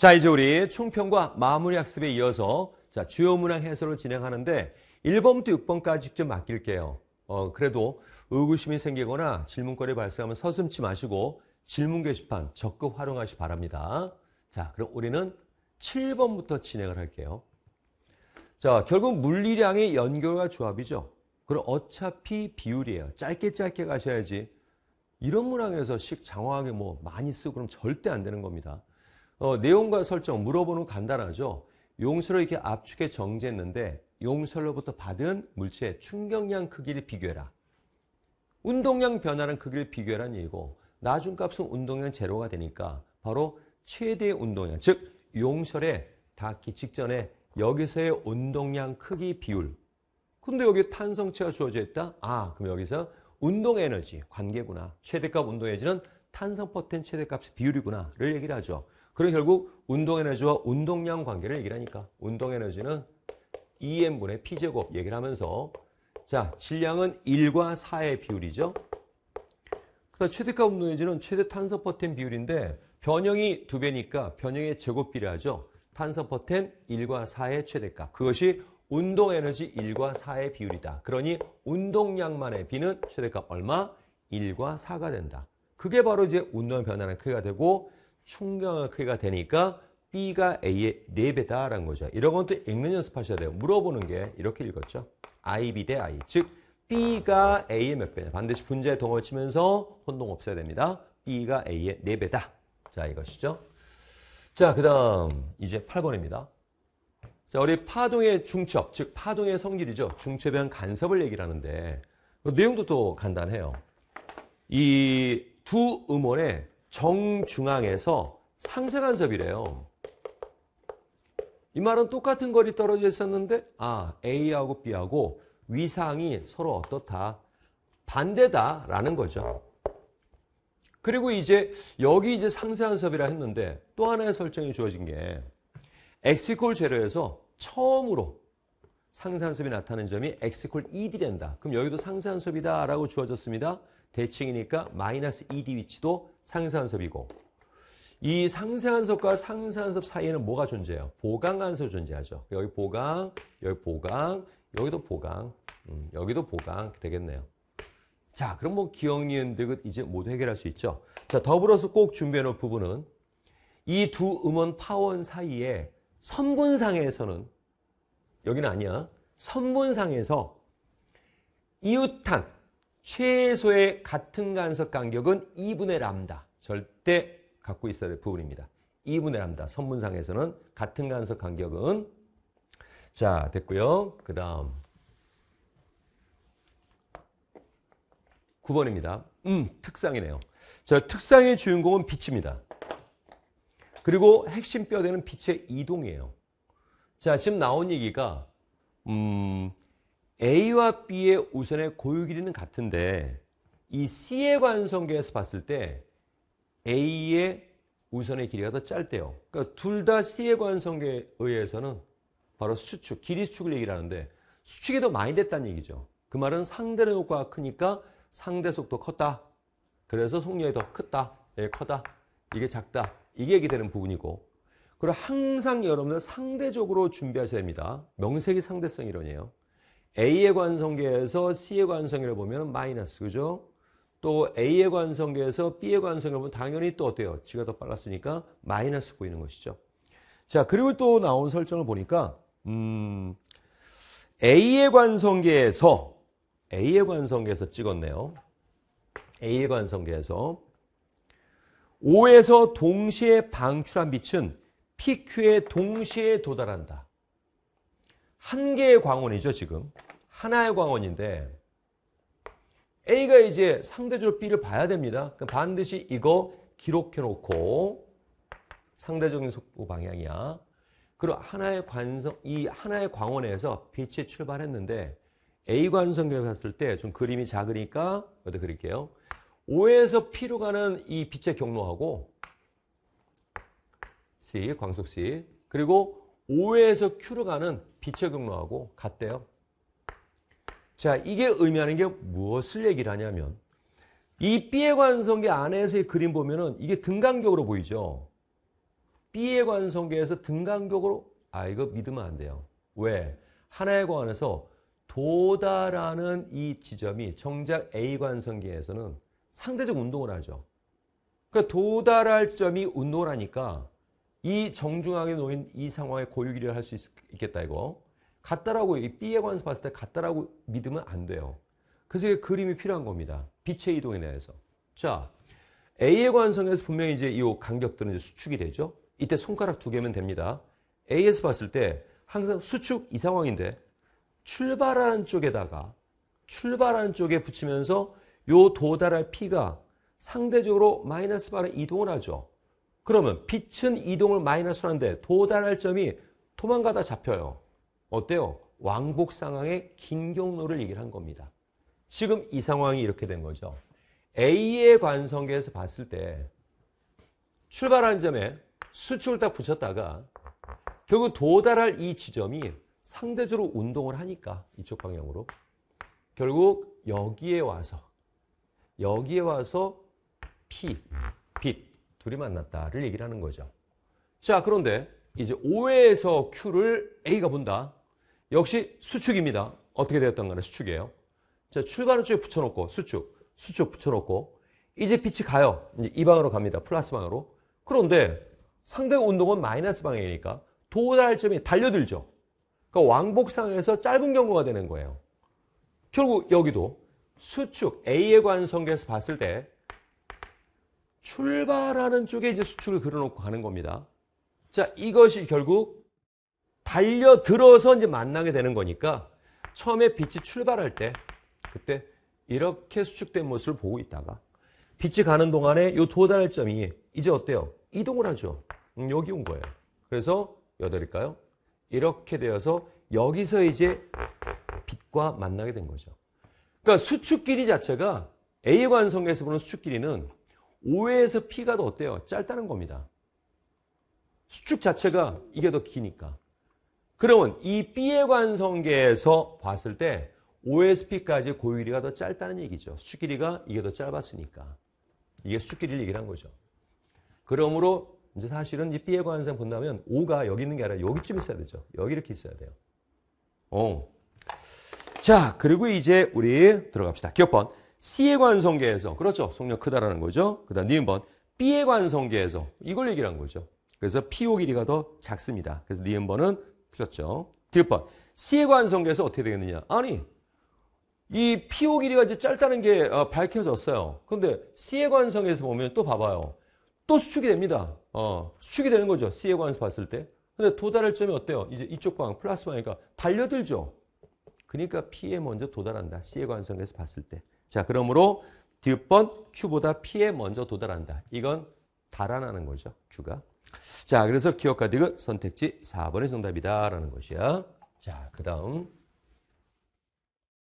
자, 이제 우리 총평과 마무리 학습에 이어서 자, 주요 문항 해설을 진행하는데 1번부터 6번까지 직접 맡길게요. 어, 그래도 의구심이 생기거나 질문거리 발생하면 서슴치 마시고 질문 게시판 적극 활용하시 바랍니다. 자, 그럼 우리는 7번부터 진행을 할게요. 자, 결국 물리량의 연결과 조합이죠. 그럼 어차피 비율이에요. 짧게 짧게 가셔야지. 이런 문항에서 식 장황하게 뭐 많이 쓰고 그럼 절대 안 되는 겁니다. 어, 내용과 설정 물어보는 간단하죠. 용서를 이렇게 압축해 정제했는데 용설로부터 받은 물체의 충격량 크기를 비교해라. 운동량 변화는 크기를 비교해라는 얘기고 나중 값은 운동량 제로가 되니까 바로 최대 운동량 즉 용설에 닿기 직전에 여기서의 운동량 크기 비율 근데 여기 탄성체가 주어져 있다? 아 그럼 여기서 운동에너지 관계구나 최대값 운동에너지는 탄성 포텐 최대값의 비율이구나를 얘기를 하죠. 그리고 결국 운동에너지와 운동량 관계를 얘기를 하니까 운동에너지는 EM분의 P제곱 얘기를 하면서 자 질량은 1과 4의 비율이죠. 그다음 최대값 운동에너지는 최대 탄소 퍼텐 비율인데 변형이 2 배니까 변형의 제곱 비례하죠. 탄소 퍼텐 1과 4의 최대값. 그것이 운동 에너지 1과 4의 비율이다. 그러니 운동량만의 비는 최대값 얼마? 1과 4가 된다. 그게 바로 이제 운동의 변화는 크기가 되고 충격의가 되니까 B가 A의 4배다라는 거죠. 이런 것또 읽는 연습하셔야 돼요. 물어보는 게 이렇게 읽었죠. IB 대 I. 즉 B가 A의 몇 배? 반드시 분자의 동을 치면서 혼동 없애야 됩니다. B가 A의 4배다. 자, 이것이죠. 자, 그 다음 이제 8번입니다. 자, 우리 파동의 중첩, 즉 파동의 성질이죠. 중첩에 대한 간섭을 얘기를 하는데 그 내용도 또 간단해요. 이 두 음원의 정중앙에서 상쇄간섭이래요. 이 말은 똑같은 거리 떨어져 있었는데 아 A하고 B하고 위상이 서로 어떻다. 반대다라는 거죠. 그리고 이제 여기 이제 상세한섭이라 했는데 또 하나의 설정이 주어진 게 x 이퀄 제로에서 처음으로 상세한섭이 나타나는 점이 x 이퀄 2이 된다. 그럼 여기도 상세한섭이다라고 주어졌습니다. 대칭이니까 마이너스 2D 위치도 상세한섭이고 이 상세한섭과 상세한섭 사이에는 뭐가 존재해요? 보강간섭 존재하죠. 여기 보강, 여기 보강, 여기도 보강, 음, 여기도 보강 되겠네요. 자, 그럼 뭐 기억, 니은, 득은 그 이제 모두 해결할 수 있죠. 자, 더불어서 꼭 준비해 놓은 부분은 이 두 음원 파원 사이에 선분상에서는 여기는 아니야. 선분상에서 이웃한 최소의 같은 간섭 간격은 2분의 람다. 절대 갖고 있어야 될 부분입니다. 2분의 람다. 선문상에서는 같은 간섭 간격은 자 됐고요. 그 다음 9번입니다. 음, 특상이네요. 자, 특상의 주인공은 빛입니다. 그리고 핵심 뼈대는 빛의 이동이에요. 자, 지금 나온 얘기가 음, A와 B의 우선의 고유 길이는 같은데 이 C의 관성계에서 봤을 때 A의 우선의 길이가 더 짧대요. 그러니까 둘 다 C의 관성계에 의해서는 바로 수축, 길이 수축을 얘기를 하는데 수축이 더 많이 됐다는 얘기죠. 그 말은 상대의 효과가 크니까 상대 속도 컸다. 그래서 속력이 더 크다. 예, 커다. 이게 작다. 이게 얘기되는 부분이고 그리고 항상 여러분들 상대적으로 준비하셔야 됩니다. 명색이 상대성 이론이에요. A의 관성계에서 C의 관성계를 보면 마이너스 그죠? 또 A의 관성계에서 B의 관성계를 보면 당연히 또 어때요? G가 더 빨랐으니까 마이너스 보이는 것이죠. 자 그리고 또 나온 설정을 보니까 음, A의 관성계에서 A의 관성계에서 찍었네요. A의 관성계에서 5에서 동시에 방출한 빛은 PQ에 동시에 도달한다. 한 개의 광원이죠, 지금. 하나의 광원인데 A가 이제 상대적으로 B를 봐야 됩니다. 반드시 이거 기록해놓고 상대적인 속도 방향이야. 그리고 하나의 관성, 이 하나의 광원에서 빛이 출발했는데 A 관성경에 봤을때 좀 그림이 작으니까 여기다 그릴게요. O에서 P로 가는 이 빛의 경로하고 C, 광속 C, 그리고 O에서 Q로 가는 빛의 경로하고 같대요. 자, 이게 의미하는 게 무엇을 얘기를 하냐면 이 B의 관성계 안에서의 그림 보면은 이게 등간격으로 보이죠. B의 관성계에서 등간격으로 아 이거 믿으면 안 돼요. 왜? 하나의 관에서 도달하는 이 지점이 정작 A 관성계에서는 상대적 운동을 하죠. 그러니까 도달할 점이 운동을 하니까 이정중하게 놓인 이 상황에 고유기를 할 수 있겠다 이거. 같다라고 이 b 에 관서 해 봤을 때 같다라고 믿으면 안 돼요. 그래서 이게 그림이 필요한 겁니다. 빛의 이동에 대해서. 자, A의 관성에서 분명히 이제 이 간격들은 이제 수축이 되죠. 이때 손가락 두 개면 됩니다. A에서 봤을 때 항상 수축 이 상황인데 출발하는 쪽에다가 출발하는 쪽에 붙이면서 요 도달할 P가 상대적으로 마이너스 바로 이동을 하죠. 그러면 빛은 이동을 마이너스 하는데 도달할 점이 도망가다 잡혀요. 어때요? 왕복 상황의 긴 경로를 얘기를 한 겁니다. 지금 이 상황이 이렇게 된 거죠. A의 관성계에서 봤을 때 출발한 점에 수축을 딱 붙였다가 결국 도달할 이 지점이 상대적으로 운동을 하니까 이쪽 방향으로 결국 여기에 와서 여기에 와서 P, 빛 둘이 만났다를 얘기를 하는 거죠. 자, 그런데 이제 O에서 Q를 A가 본다. 역시 수축입니다. 어떻게 되었던 간에 수축이에요. 자, 출발을쭉 붙여놓고 수축, 수축 붙여놓고 이제 빛이 가요. 이제 이 방으로 갑니다. 플러스 방으로. 그런데 상대 운동은 마이너스 방향이니까 도달점이 달려들죠. 그러니까 왕복상에서 짧은 경로가 되는 거예요. 결국 여기도 수축 a 에 관성계에서 봤을 때 출발하는 쪽에 이제 수축을 그려놓고 가는 겁니다. 자, 이것이 결국 달려들어서 이제 만나게 되는 거니까 처음에 빛이 출발할 때 그때 이렇게 수축된 모습을 보고 있다가 빛이 가는 동안에 이 도달점이 이제 어때요? 이동을 하죠. 음, 여기 온 거예요. 그래서 여덟일까요? 이렇게 되어서 여기서 이제 빛과 만나게 된 거죠. 그러니까 수축 길이 자체가 A관성에서 보는 수축 길이는 5회에서 P가 더 어때요? 짧다는 겁니다. 수축 자체가 이게 더 기니까. 그러면 이 B의 관성계에서 봤을 때 5에서 P까지 고유 길이가 더 짧다는 얘기죠. 수축 길이가 이게 더 짧았으니까. 이게 수축 길이를 얘기를 한 거죠. 그러므로 이제 사실은 이 B의 관성 본다면 5가 여기 있는 게 아니라 여기쯤 있어야 되죠. 여기 이렇게 있어야 돼요. 어. 자, 그리고 이제 우리 들어갑시다. 기억번. C의 관성계에서 그렇죠. 속력 크다라는 거죠. 그 다음 니은번 B의 관성계에서 이걸 얘기를 한 거죠. 그래서 PO 길이가 더 작습니다. 그래서 니은번은 틀렸죠. 딜번 C의 관성계에서 어떻게 되겠느냐. 아니 이 PO 길이가 이제 짧다는 게 어, 밝혀졌어요. 근데 C의 관성에서 보면 또 봐봐요. 또 수축이 됩니다. 어, 수축이 되는 거죠. C의 관성 봤을 때. 근데 도달할 점이 어때요? 이제 이쪽 방 플러스 방이니까 달려들죠. 그러니까 P에 먼저 도달한다. C의 관성에서 봤을 때. 자, 그러므로 뒷번 Q보다 P에 먼저 도달한다. 이건 달아나는 거죠. Q가. 자, 그래서 기억가득은 선택지 4번의 정답이다라는 것이야. 자, 그 다음.